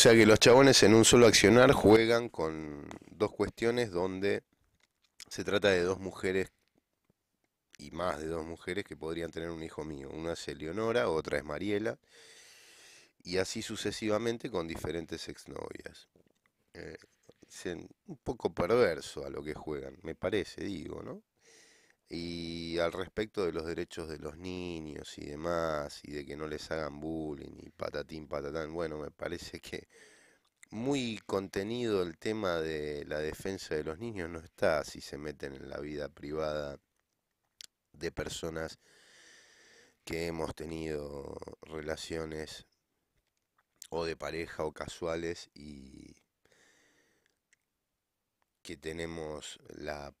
O sea que los chabones en un solo accionar juegan con dos cuestiones donde se trata de dos mujeres y más de dos mujeres que podrían tener un hijo mío. Una es Eleonora, otra es Mariela, y así sucesivamente con diferentes exnovias. Eh, un poco perverso a lo que juegan, me parece, digo, ¿no? Y al respecto de los derechos de los niños y demás, y de que no les hagan bullying y patatín, patatán, bueno, me parece que muy contenido el tema de la defensa de los niños no está si se meten en la vida privada de personas que hemos tenido relaciones o de pareja o casuales y que tenemos la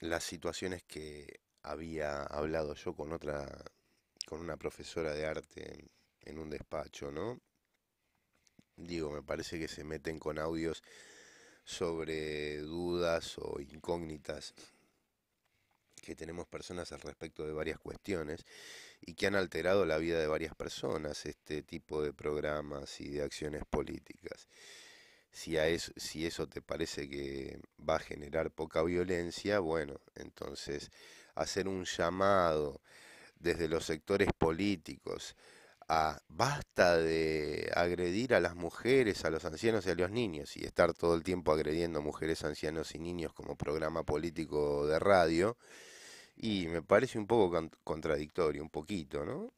las situaciones que había hablado yo con otra, con una profesora de arte en, un despacho, ¿no? Digo, me parece que se meten con audios sobre dudas o incógnitas que tenemos personas al respecto de varias cuestiones y que han alterado la vida de varias personas este tipo de programas y de acciones políticas. Si, a eso, si eso te parece que va a generar poca violencia, bueno, entonces hacer un llamado desde los sectores políticos a basta de agredir a las mujeres, a los ancianos y a los niños y estar todo el tiempo agrediendo mujeres, ancianos y niños como programa político de radio. Y me parece un poco contradictorio, un poquito, ¿no?